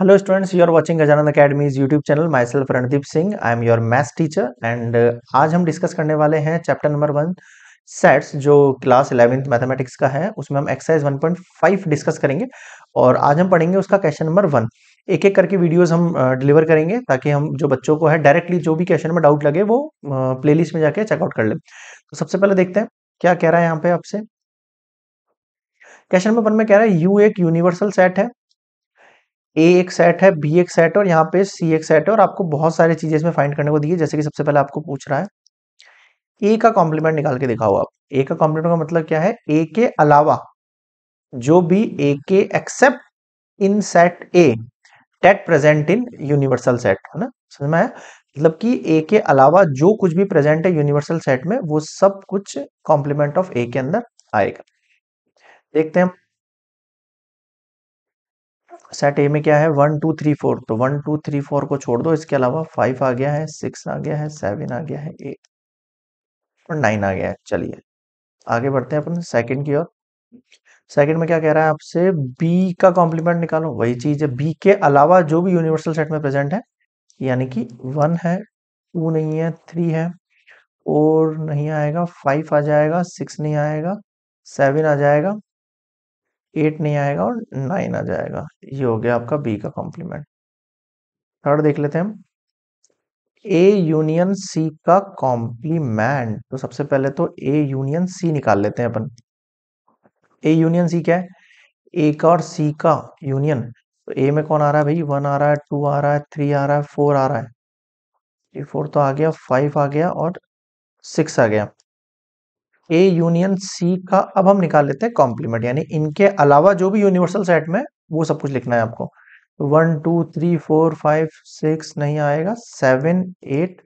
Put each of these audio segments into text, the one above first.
hello students you are watching Gajanand academy YouTube channel my self Randeep Singh I am your maths teacher and आज हम discuss करने वाले हैं chapter number one sets जो class eleventh mathematics का है उसमें हम एक्सरसाइज 1.5 डिस्कस करेंगे और आज हम पढ़ेंगे उसका क्वेश्चन नंबर वन एक एक करके वीडियोस हम डिलीवर uh, करेंगे ताकि हम जो बच्चों को है डायरेक्टली जो भी क्वेश्चन में डाउट लगे वो लिस्ट uh, में जाके चेकआउट कर ले तो सबसे पहले देखते हैं क्या कह रहा है यहाँ पे आपसे क्वेश्चन नंबर वन में कह रहा है यू एक यूनिवर्सल सेट है ए एक सेट है बी एक सेट और यहाँ पे सी एक सेट है और आपको बहुत सारी चीजें इसमें फाइंड करने को दी है जैसे कि सबसे पहले आपको पूछ रहा है ए का कॉम्प्लीमेंट निकाल के दिखाओ आप ए का कॉम्प्लीमेंट का मतलब क्या है ए के अलावा जो भी ए के एक्सेप्ट इन सेट ए टेट प्रेजेंट इन यूनिवर्सल सेट है ना समझ में आया मतलब कि ए के अलावा जो कुछ भी प्रेजेंट है यूनिवर्सल सेट में वो सब कुछ कॉम्प्लीमेंट ऑफ ए के अंदर आएगा देखते हैं सेट ए में क्या है वन टू थ्री फोर तो वन टू थ्री फोर को छोड़ दो इसके अलावा फाइव आ गया है सिक्स आ गया है सेवन आ गया है एट और नाइन आ गया है चलिए आगे बढ़ते हैं अपन सेकंड की ओर सेकंड में क्या कह रहा है आपसे बी का कॉम्प्लीमेंट निकालो वही चीज है बी के अलावा जो भी यूनिवर्सल सेट में प्रेजेंट है यानी कि वन है टू नहीं है थ्री है और नहीं आएगा फाइव आ जाएगा सिक्स नहीं आएगा सेवन आ जाएगा एट नहीं आएगा और नाइन आ जाएगा ये हो गया आपका बी का कॉम्प्लीमेंट थर्ड देख लेते हैं ए यूनियन सी का कॉम्प्लीमेंट तो सबसे पहले तो ए यूनियन सी निकाल लेते हैं अपन ए यूनियन सी क्या है ए का और सी का यूनियन तो ए में कौन आ रहा है भाई वन आ रहा है टू आ रहा है थ्री आ रहा है फोर आ रहा है ये फोर तो आ गया फाइव आ गया और सिक्स आ गया ए यूनियन सी का अब हम निकाल लेते हैं कॉम्प्लीमेंट यानी इनके अलावा जो भी यूनिवर्सल सेट में वो सब कुछ लिखना है आपको one two three four five six नहीं आएगा सेवन एट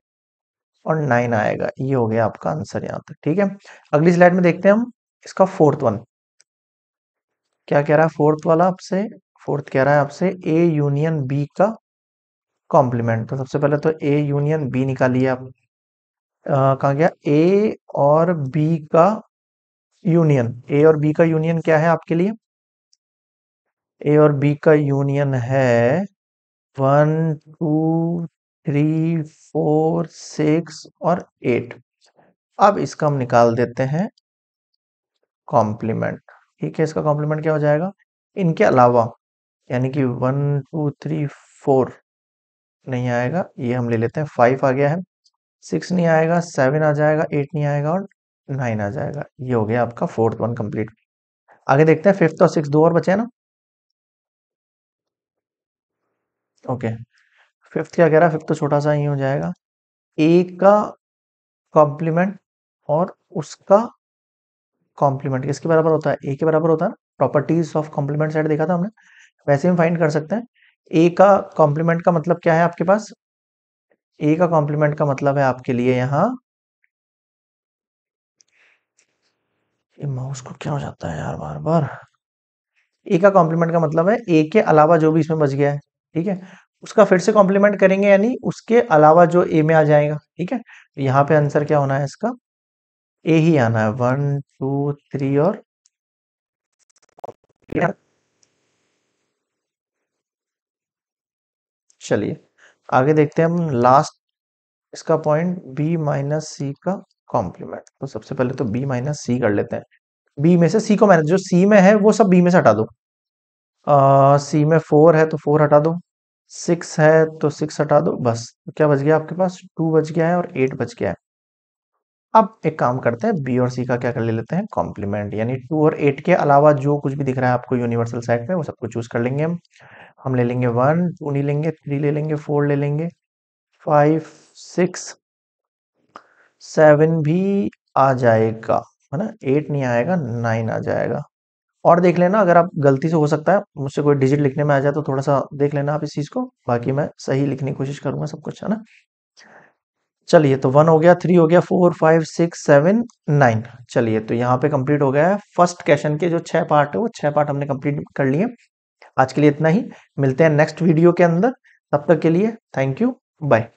और नाइन आएगा ये हो गया आपका आंसर यहाँ तक ठीक है अगली स्लाइड में देखते हैं हम इसका फोर्थ वन क्या कह रहा है फोर्थ वाला आपसे फोर्थ कह रहा है आपसे ए यूनियन बी का कॉम्प्लीमेंट तो सबसे पहले तो ए यूनियन बी निकालिए आप कहा गया ए और बी का यूनियन ए और बी का यूनियन क्या है आपके लिए ए और बी का यूनियन है one two three four six और एट अब इसका हम निकाल देते हैं कॉम्प्लीमेंट ठीक है इसका कॉम्प्लीमेंट क्या हो जाएगा इनके अलावा यानी कि वन टू थ्री फोर नहीं आएगा ये हम ले लेते हैं फाइव आ गया है सिक्स नहीं आएगा सेवन आ जाएगा एट नहीं आएगा और नाइन आ जाएगा ये हो गया आपका फोर्थ वन कंप्लीट आगे देखते हैं फिफ्थ और सिक्स दो और बचे हैं ना ओके फिफ्थ क्या कह रहा है फिफ्थ तो छोटा सा ही हो जाएगा ए का कॉम्प्लीमेंट और उसका कॉम्प्लीमेंट किसके बराबर होता है ए के बराबर होता है ना प्रॉपर्टीज ऑफ कॉम्प्लीमेंट सेट देखा था हमने वैसे हम फाइंड कर सकते हैं ए का कॉम्प्लीमेंट का मतलब क्या है आपके पास ए का कॉम्प्लीमेंट का मतलब है आपके लिए यहां ये माउस को क्या हो जाता है यार बार बार ए का कॉम्प्लीमेंट का मतलब है ए के अलावा जो भी इसमें बच गया है ठीक है उसका फिर से कॉम्प्लीमेंट करेंगे यानी उसके अलावा जो ए में आ जाएगा ठीक है तो यहाँ पे आंसर क्या होना है इसका ए ही आना है वन टू थ्री और चलिए आगे देखते हैं हम लास्ट इसका पॉइंट बी माइनस सी का कॉम्प्लीमेंट तो सबसे पहले तो बी माइनस सी कर लेते हैं बी में से सी को माइनस जो सी में है वो सब बी में से हटा दो सी में फोर है तो फोर हटा दो सिक्स है तो सिक्स हटा दो बस क्या बच गया आपके पास टू बच गया है और एट बच गया है अब एक काम करते हैं बी और सी का क्या कर ले लेते हैं कॉम्प्लीमेंट यानी टू और एट के अलावा जो कुछ भी दिख रहा है आपको यूनिवर्सल सेट में वो सबको चूज कर लेंगे हम हम ले लेंगे वन टू नहीं लेंगे थ्री ले लेंगे फोर ले लेंगे फाइव सिक्स सेवन भी आ जाएगा है ना एट नहीं आएगा नाइन आ जाएगा और देख लेना अगर आप गलती से हो सकता है मुझसे कोई डिजिट लिखने में आ जाए तो थोड़ा सा देख लेना आप इस चीज़ को बाकी मैं सही लिखने की कोशिश करूंगा सब कुछ है ना चलिए तो वन हो गया थ्री हो गया four five six seven nine चलिए तो यहाँ पे कंप्लीट हो गया है फर्स्ट क्वेश्चन के जो छह पार्ट है वो छह पार्ट हमने कंप्लीट कर लिए आज के लिए इतना ही मिलते हैं नेक्स्ट वीडियो के अंदर तब तक के लिए थैंक यू बाय